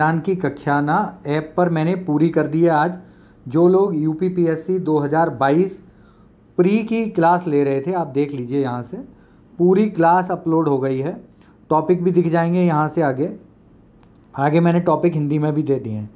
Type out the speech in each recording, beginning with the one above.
ज्ञान की कक्षा ना ऐप पर मैंने पूरी कर दी है आज जो लोग U P P S C दो हज़ार बाईस प्री की क्लास ले रहे थे आप देख लीजिए यहाँ से पूरी क्लास अपलोड हो गई है टॉपिक भी दिख जाएंगे यहाँ से आगे आगे मैंने टॉपिक हिंदी में भी दे दिए हैं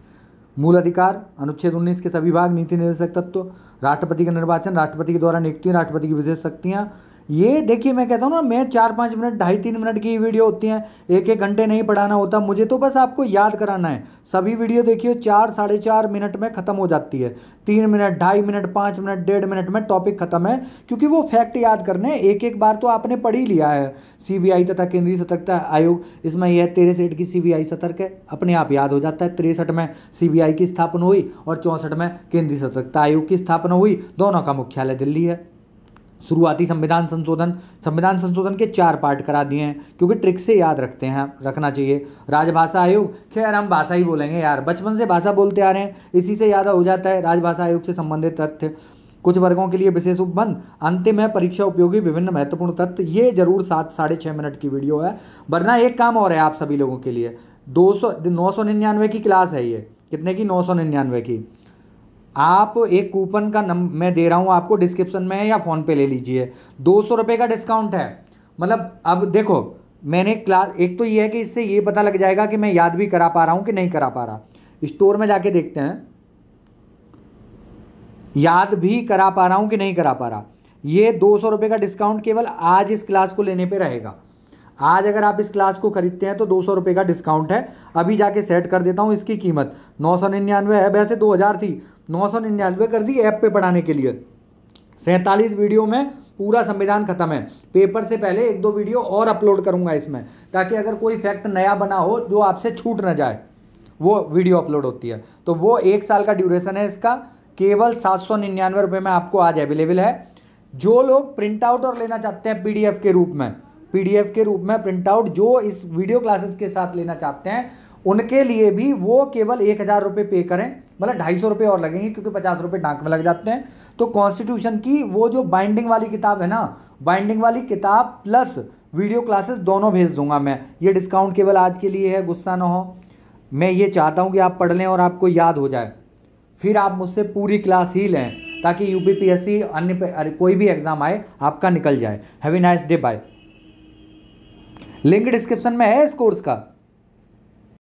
मूल अधिकार अनुच्छेद 19 के सभी भाग नीति निर्देशक तत्व तो, राष्ट्रपति का निर्वाचन राष्ट्रपति के द्वारा नियुक्ति राष्ट्रपति की विशेष शक्तियाँ ये देखिए मैं कहता हूँ ना मैं चार पाँच मिनट ढाई तीन मिनट की वीडियो होती हैं एक एक घंटे नहीं पढ़ाना होता मुझे तो बस आपको याद कराना है सभी वीडियो देखिए चार साढ़े चार मिनट में ख़त्म हो जाती है तीन मिनट ढाई मिनट पाँच मिनट डेढ़ मिनट में टॉपिक ख़त्म है क्योंकि वो फैक्ट याद करने एक एक बार तो आपने पढ़ ही लिया है सी तथा केंद्रीय सतर्कता आयोग इसमें यह तेरह सेठ की सी सतर्क है अपने आप याद हो जाता है तिरसठ में सी की स्थापना हुई और चौंसठ में केंद्रीय सतर्कता आयोग की स्थापना हुई दोनों का मुख्यालय दिल्ली है शुरुआती संविधान संशोधन संविधान संशोधन के चार पार्ट करा दिए हैं क्योंकि ट्रिक से याद रखते हैं रखना चाहिए राजभाषा आयोग खैर हम भाषा ही बोलेंगे यार बचपन से भाषा बोलते आ रहे हैं इसी से याद हो जाता है राजभाषा आयोग से संबंधित तथ्य कुछ वर्गों के लिए विशेष उपबंध अंतिम है परीक्षा उपयोगी विभिन्न महत्वपूर्ण तथ्य ये जरूर सात साढ़े छः मिनट की वीडियो है वरना एक काम और है आप सभी लोगों के लिए दो सौ नौ सौ निन्यानवे की क्लास है ये कितने की नौ सौ निन्यानवे की आप एक कूपन का नंबर मैं दे रहा हूँ आपको डिस्क्रिप्शन में है या फ़ोन पे ले लीजिए दो सौ रुपये का डिस्काउंट है मतलब अब देखो मैंने क्लास एक तो ये है कि इससे ये पता लग जाएगा कि मैं याद भी करा पा रहा हूँ कि नहीं करा पा रहा स्टोर में जाके देखते हैं याद भी करा पा रहा हूँ कि नहीं करा पा रहा ये दो सौ रुपये का डिस्काउंट केवल आज इस क्लास को लेने पर रहेगा आज अगर आप इस क्लास को खरीदते हैं तो दो सौ रुपये का डिस्काउंट है अभी जाके सेट कर देता हूँ इसकी कीमत नौ सौ निन्यानवे है वैसे दो हज़ार थी नौ सौ निन्यानवे कर दी ऐप पे पढ़ाने के लिए सैंतालीस वीडियो में पूरा संविधान खत्म है पेपर से पहले एक दो वीडियो और अपलोड करूंगा इसमें ताकि अगर कोई फैक्ट नया बना हो जो आपसे छूट ना जाए वो वीडियो अपलोड होती है तो वो एक साल का ड्यूरेशन है इसका केवल सात सौ निन्यानवे रुपये में आपको आज अवेलेबल है जो लोग प्रिंट आउट और लेना चाहते हैं पीडीएफ के रूप में पीडीएफ के रूप में प्रिंट आउट जो इस वीडियो क्लासेस के साथ लेना चाहते हैं उनके लिए भी वो केवल एक हज़ार रुपये पे करें मतलब ढाई सौ रुपये और लगेंगे क्योंकि पचास रुपये डाक में लग जाते हैं तो कॉन्स्टिट्यूशन की वो जो बाइंडिंग वाली किताब है ना बाइंडिंग वाली किताब प्लस वीडियो क्लासेस दोनों भेज दूंगा मैं ये डिस्काउंट केवल आज के लिए है गुस्सा ना हो मैं ये चाहता हूँ कि आप पढ़ लें और आपको याद हो जाए फिर आप मुझसे पूरी क्लास ही लें ताकि यू अन्य कोई भी एग्ज़ाम आए आपका निकल जाए have a nice day bye link description में है इस कोर्स का